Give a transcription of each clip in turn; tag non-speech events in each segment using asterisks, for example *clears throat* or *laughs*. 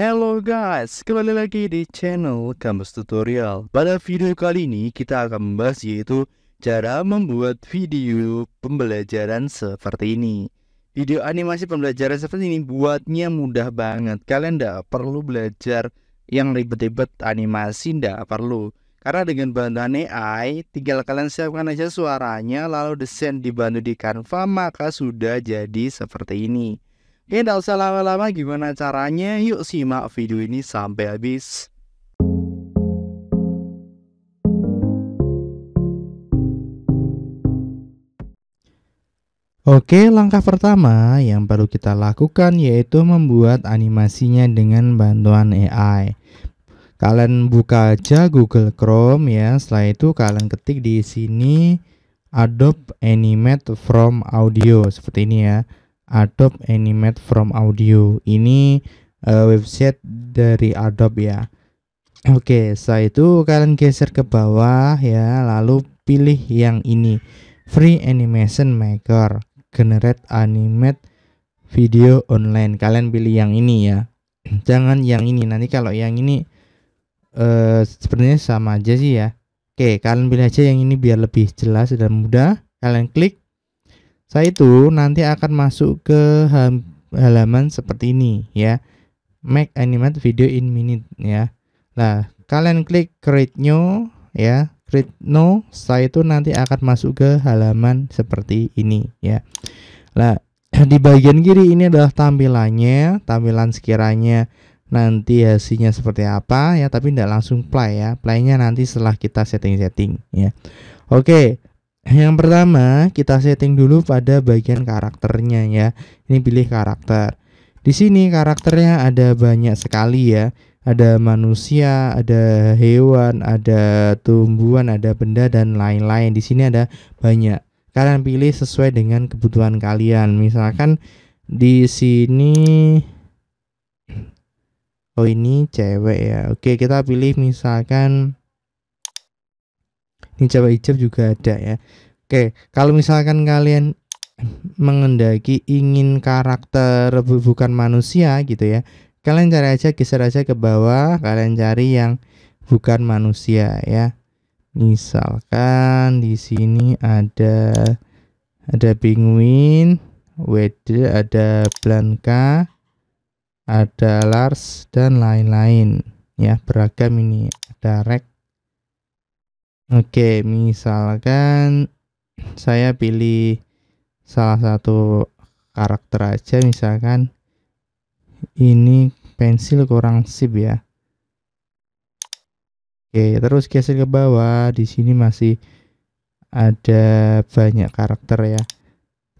Hello guys, kembali lagi di channel Kamus Tutorial Pada video kali ini kita akan membahas yaitu Cara membuat video pembelajaran seperti ini Video animasi pembelajaran seperti ini buatnya mudah banget Kalian tidak perlu belajar yang ribet-ribet animasi, tidak perlu Karena dengan bantuan AI, tinggal kalian siapkan aja suaranya Lalu desain dibantu di Canva, maka sudah jadi seperti ini Oke, tidak usah lama-lama gimana caranya, yuk simak video ini sampai habis. Oke, langkah pertama yang perlu kita lakukan yaitu membuat animasinya dengan bantuan AI. Kalian buka aja Google Chrome ya. Setelah itu kalian ketik di sini Adobe Animate from Audio seperti ini ya. Adobe Animate from Audio. Ini uh, website dari Adobe ya. Oke, setelah itu kalian geser ke bawah ya, lalu pilih yang ini. Free Animation Maker, generate animate video online. Kalian pilih yang ini ya. *clears throat* Jangan yang ini. Nanti kalau yang ini eh uh, sebenarnya sama aja sih ya. Oke, kalian pilih aja yang ini biar lebih jelas dan mudah. Kalian klik saya itu nanti akan masuk ke halaman seperti ini ya make animate video in minute ya nah kalian klik create new ya create new saya itu nanti akan masuk ke halaman seperti ini ya nah *clears throat* di bagian kiri ini adalah tampilannya tampilan sekiranya nanti hasilnya seperti apa ya tapi tidak langsung play ya playnya nanti setelah kita setting-setting ya oke yang pertama, kita setting dulu pada bagian karakternya ya. Ini pilih karakter. Di sini karakternya ada banyak sekali ya. Ada manusia, ada hewan, ada tumbuhan, ada benda dan lain-lain. Di sini ada banyak. Kalian pilih sesuai dengan kebutuhan kalian. Misalkan di sini Oh, ini cewek ya. Oke, kita pilih misalkan di Jawa Hijab juga ada ya oke kalau misalkan kalian *tsk* mengendaki ingin karakter bukan manusia gitu ya kalian cari aja geser aja ke bawah kalian cari yang bukan manusia ya misalkan di sini ada ada penguin Wede, ada blanca ada lars dan lain-lain ya beragam ini ada Rex. Oke, misalkan saya pilih salah satu karakter aja misalkan ini pensil kurang sip ya. Oke, terus geser ke bawah. Di sini masih ada banyak karakter ya.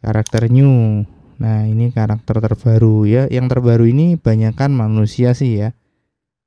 Karakter new. Nah, ini karakter terbaru ya. Yang terbaru ini banyakkan manusia sih ya.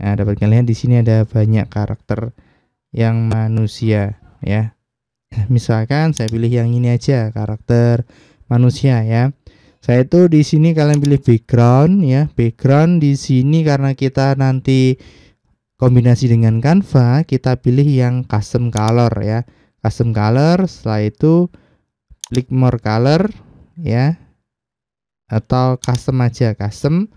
Nah, dapat kalian lihat di sini ada banyak karakter yang manusia ya. *laughs* Misalkan saya pilih yang ini aja karakter manusia ya. Saya itu di sini kalian pilih background ya. Background di sini karena kita nanti kombinasi dengan Canva, kita pilih yang custom color ya. Custom color setelah itu klik more color ya. Atau custom aja, custom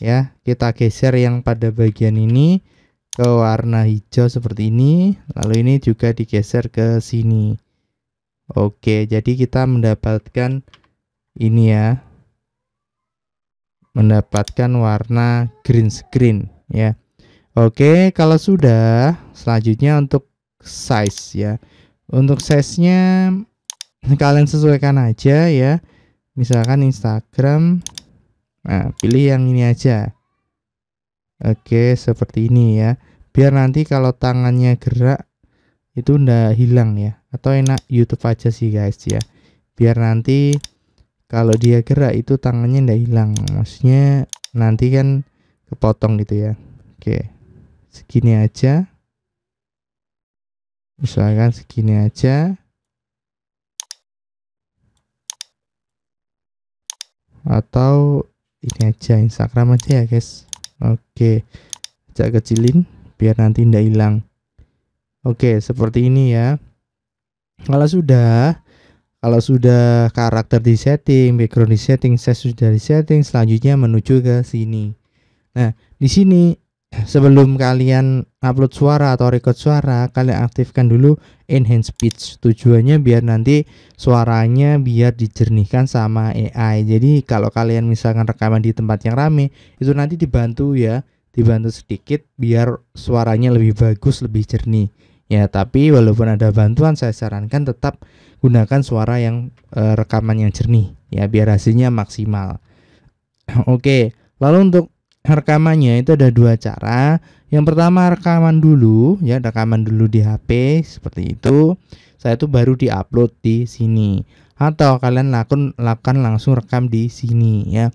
ya. Kita geser yang pada bagian ini ke warna hijau seperti ini lalu ini juga digeser ke sini oke jadi kita mendapatkan ini ya mendapatkan warna green screen ya oke kalau sudah selanjutnya untuk size ya untuk size nya kalian sesuaikan aja ya misalkan Instagram nah pilih yang ini aja Oke, seperti ini ya. Biar nanti kalau tangannya gerak itu ndak hilang ya. Atau enak YouTube aja sih guys ya. Biar nanti kalau dia gerak itu tangannya ndak hilang. Maksudnya nanti kan kepotong gitu ya. Oke. Segini aja. Misalkan segini aja. Atau ini aja Instagram aja ya guys Oke, cak kecilin biar nanti tidak hilang. Oke, seperti ini ya. Kalau sudah, kalau sudah karakter di setting, background di setting, saya sudah di setting, selanjutnya menuju ke sini. Nah, di sini sebelum kalian upload suara atau record suara kalian aktifkan dulu enhance speech. tujuannya biar nanti suaranya biar dijernihkan sama AI jadi kalau kalian misalkan rekaman di tempat yang rame itu nanti dibantu ya dibantu sedikit biar suaranya lebih bagus lebih jernih ya tapi walaupun ada bantuan saya sarankan tetap gunakan suara yang e, rekaman yang jernih ya biar hasilnya maksimal *clears throat* oke lalu untuk rekamannya itu ada dua cara. Yang pertama rekaman dulu ya, rekaman dulu di HP seperti itu. Saya itu baru diupload di sini. Atau kalian lakukan lakukan langsung rekam di sini ya.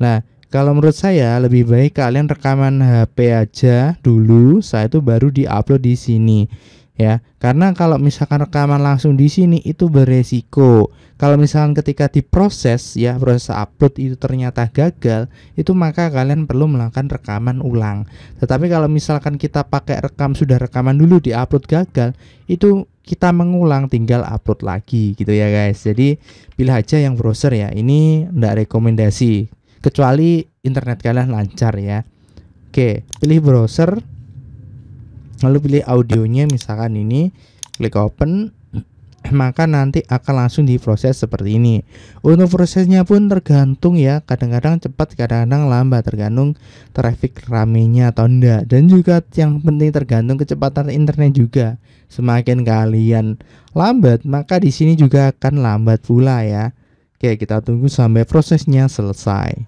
Nah, kalau menurut saya lebih baik kalian rekaman HP aja dulu, saya itu baru diupload di sini ya karena kalau misalkan rekaman langsung di sini itu beresiko kalau misalkan ketika diproses ya proses upload itu ternyata gagal itu maka kalian perlu melakukan rekaman ulang tetapi kalau misalkan kita pakai rekam sudah rekaman dulu di upload gagal itu kita mengulang tinggal upload lagi gitu ya guys jadi pilih aja yang browser ya ini ndak rekomendasi kecuali internet kalian lancar ya oke pilih browser lalu pilih audionya misalkan ini klik open *clears throat* maka nanti akan langsung diproses seperti ini untuk prosesnya pun tergantung ya kadang-kadang cepat kadang-kadang lambat tergantung traffic ramenya atau enggak dan juga yang penting tergantung kecepatan internet juga semakin kalian lambat maka di sini juga akan lambat pula ya Oke, kita tunggu sampai prosesnya selesai.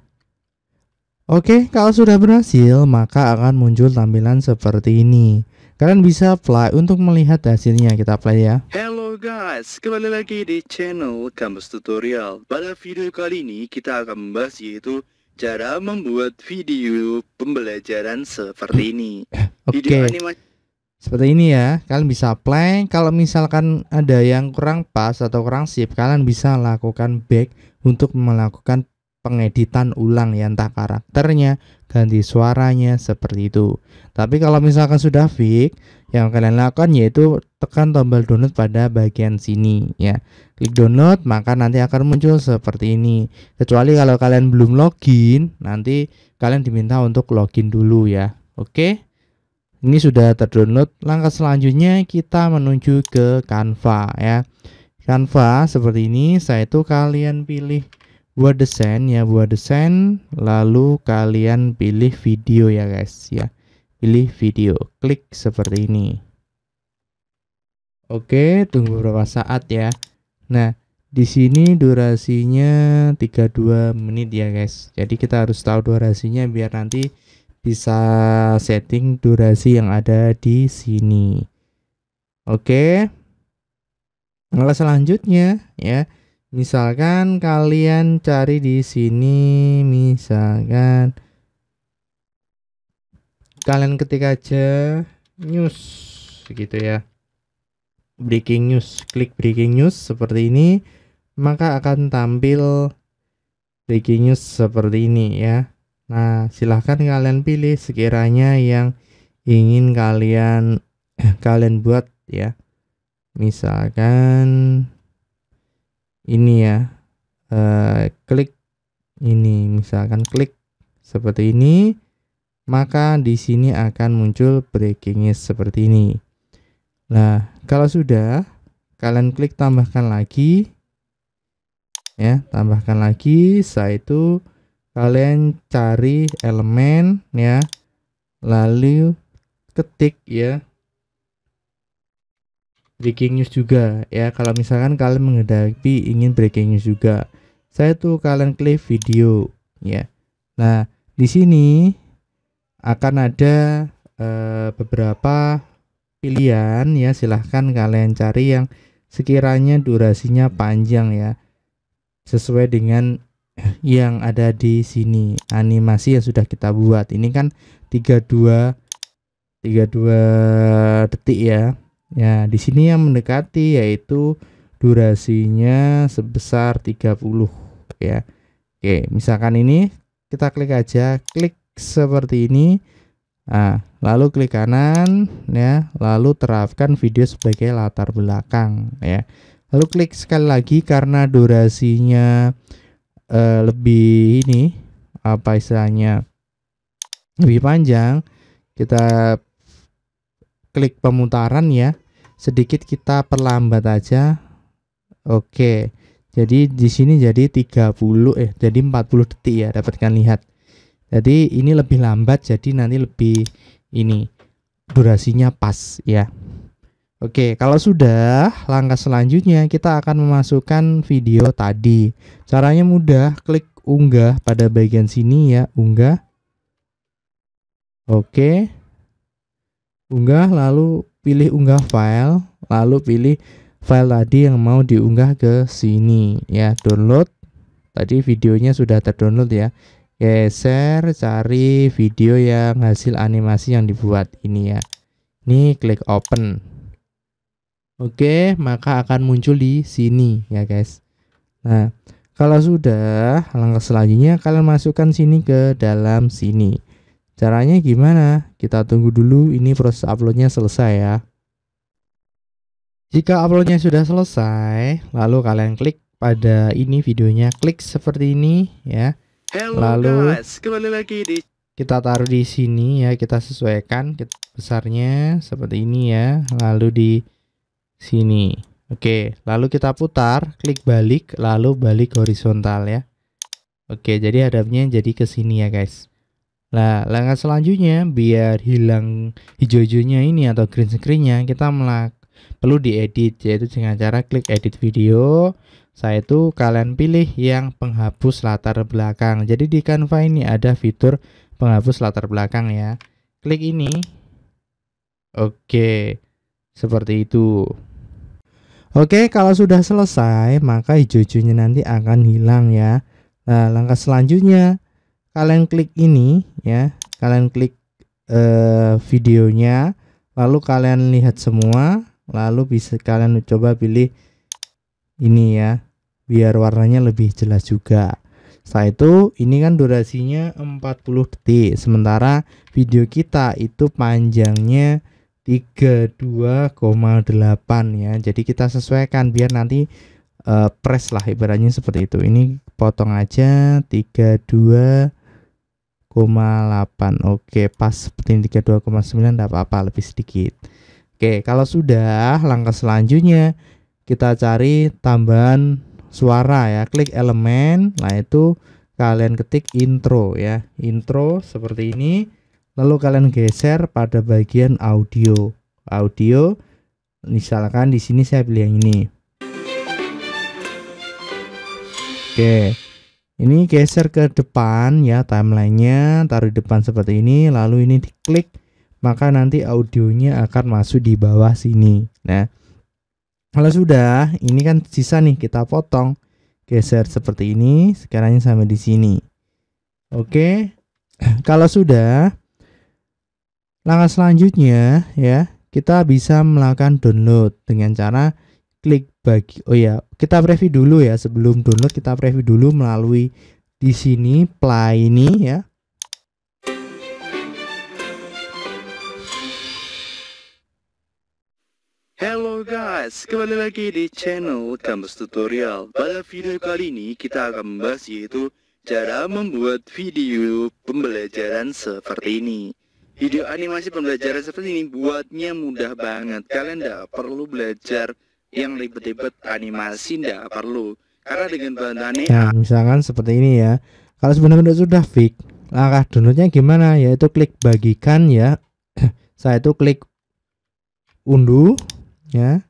Oke, kalau sudah berhasil, maka akan muncul tampilan seperti ini. Kalian bisa play untuk melihat hasilnya. Kita play ya. Hello guys, kembali lagi di channel Kamus Tutorial. Pada video kali ini kita akan membahas yaitu cara membuat video pembelajaran seperti ini. *laughs* Oke. Okay. Seperti ini ya. Kalian bisa play. Kalau misalkan ada yang kurang pas atau kurang sip, kalian bisa lakukan back untuk melakukan pengeditan ulang ya entah karakternya, ganti suaranya seperti itu. Tapi kalau misalkan sudah fix, yang kalian lakukan yaitu tekan tombol download pada bagian sini ya. Klik download maka nanti akan muncul seperti ini. Kecuali kalau kalian belum login, nanti kalian diminta untuk login dulu ya. Oke. Ini sudah terdownload. Langkah selanjutnya kita menuju ke Canva ya. Canva seperti ini, saya itu kalian pilih buat desain ya buat desain lalu kalian pilih video ya guys ya pilih video klik seperti ini oke tunggu beberapa saat ya nah di sini durasinya 32 menit ya guys jadi kita harus tahu durasinya biar nanti bisa setting durasi yang ada di sini oke langkah selanjutnya ya Misalkan kalian cari di sini, misalkan kalian ketik aja news gitu ya. Breaking news, klik breaking news seperti ini, maka akan tampil breaking news seperti ini ya. Nah, silahkan kalian pilih sekiranya yang ingin kalian eh, kalian buat ya. Misalkan ini ya e, klik ini misalkan klik seperti ini maka di sini akan muncul breaking news seperti ini nah kalau sudah kalian klik tambahkan lagi ya tambahkan lagi setelah itu kalian cari elemen ya lalu ketik ya breaking news juga ya kalau misalkan kalian menghadapi ingin breaking news juga saya tuh kalian klik video ya nah di sini akan ada e, beberapa pilihan ya silahkan kalian cari yang sekiranya durasinya panjang ya sesuai dengan *clears throat* yang ada di sini animasi yang sudah kita buat ini kan 32 32 detik ya Ya, di sini yang mendekati yaitu durasinya sebesar 30 ya. Oke, misalkan ini kita klik aja, klik seperti ini. Nah, lalu klik kanan ya, lalu terapkan video sebagai latar belakang ya. Lalu klik sekali lagi karena durasinya uh, lebih ini apa istilahnya lebih panjang kita klik pemutaran ya sedikit kita perlambat aja oke jadi di sini jadi 30 eh jadi 40 detik ya dapatkan lihat jadi ini lebih lambat jadi nanti lebih ini durasinya pas ya Oke, kalau sudah, langkah selanjutnya kita akan memasukkan video tadi. Caranya mudah, klik unggah pada bagian sini ya, unggah. Oke unggah lalu pilih unggah file lalu pilih file tadi yang mau diunggah ke sini ya download tadi videonya sudah terdownload ya geser cari video yang hasil animasi yang dibuat ini ya ini klik open Oke, maka akan muncul di sini ya guys. Nah, kalau sudah, langkah selanjutnya kalian masukkan sini ke dalam sini. Caranya gimana? Kita tunggu dulu ini proses uploadnya selesai ya. Jika uploadnya sudah selesai, lalu kalian klik pada ini videonya, klik seperti ini ya. lalu kita taruh di sini ya, kita sesuaikan besarnya seperti ini ya, lalu di sini. Oke, lalu kita putar, klik balik, lalu balik horizontal ya. Oke, jadi hadapnya jadi ke sini ya guys. Nah, langkah selanjutnya biar hilang hijau-hijaunya ini atau green screen-nya, kita melak perlu diedit yaitu dengan cara klik edit video. Saya itu kalian pilih yang penghapus latar belakang. Jadi di Canva ini ada fitur penghapus latar belakang ya. Klik ini. Oke. Seperti itu. Oke, kalau sudah selesai maka hijau-hijaunya nanti akan hilang ya. Nah, langkah selanjutnya kalian klik ini ya kalian klik eh, videonya lalu kalian lihat semua lalu bisa kalian coba pilih ini ya biar warnanya lebih jelas juga setelah itu ini kan durasinya 40 detik sementara video kita itu panjangnya 32,8 ya jadi kita sesuaikan biar nanti uh, press lah ibaratnya seperti itu ini potong aja 32 2,8 oke pas titiknya 2,9 tidak apa-apa lebih sedikit oke kalau sudah langkah selanjutnya kita cari tambahan suara ya klik elemen nah itu kalian ketik intro ya intro seperti ini lalu kalian geser pada bagian audio audio misalkan di sini saya pilih yang ini oke ini geser ke depan ya timelinenya taruh di depan seperti ini lalu ini diklik maka nanti audionya akan masuk di bawah sini nah kalau sudah ini kan sisa nih kita potong geser seperti ini sekarang ini sampai di sini oke *clears throat* kalau sudah langkah selanjutnya ya kita bisa melakukan download dengan cara klik bagi oh ya kita preview dulu ya sebelum download kita preview dulu melalui di sini play ini ya Hello guys, kembali lagi di channel Kamus Tutorial. Pada video kali ini kita akan membahas yaitu cara membuat video pembelajaran seperti ini. Video animasi pembelajaran seperti ini buatnya mudah banget. Kalian tidak perlu belajar yang ribet-ribet animasi tidak perlu karena dengan ini nah, ya, misalkan seperti ini ya kalau sebenarnya sudah fix langkah downloadnya gimana yaitu klik bagikan ya *clears throat* saya itu klik unduh ya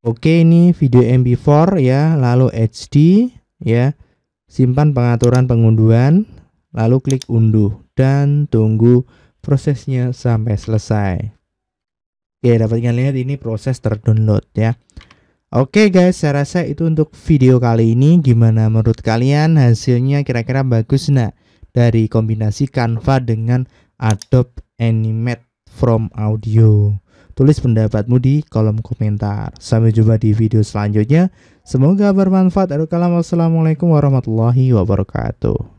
oke ini video mp4 ya lalu HD ya simpan pengaturan pengunduhan lalu klik unduh dan tunggu prosesnya sampai selesai Oke, ya, dapat kalian lihat ini proses terdownload ya. Oke guys, saya rasa itu untuk video kali ini. Gimana menurut kalian hasilnya kira-kira bagus nggak dari kombinasi Canva dengan Adobe Animate from Audio? Tulis pendapatmu di kolom komentar. Sampai jumpa di video selanjutnya. Semoga bermanfaat. Assalamualaikum warahmatullahi wabarakatuh.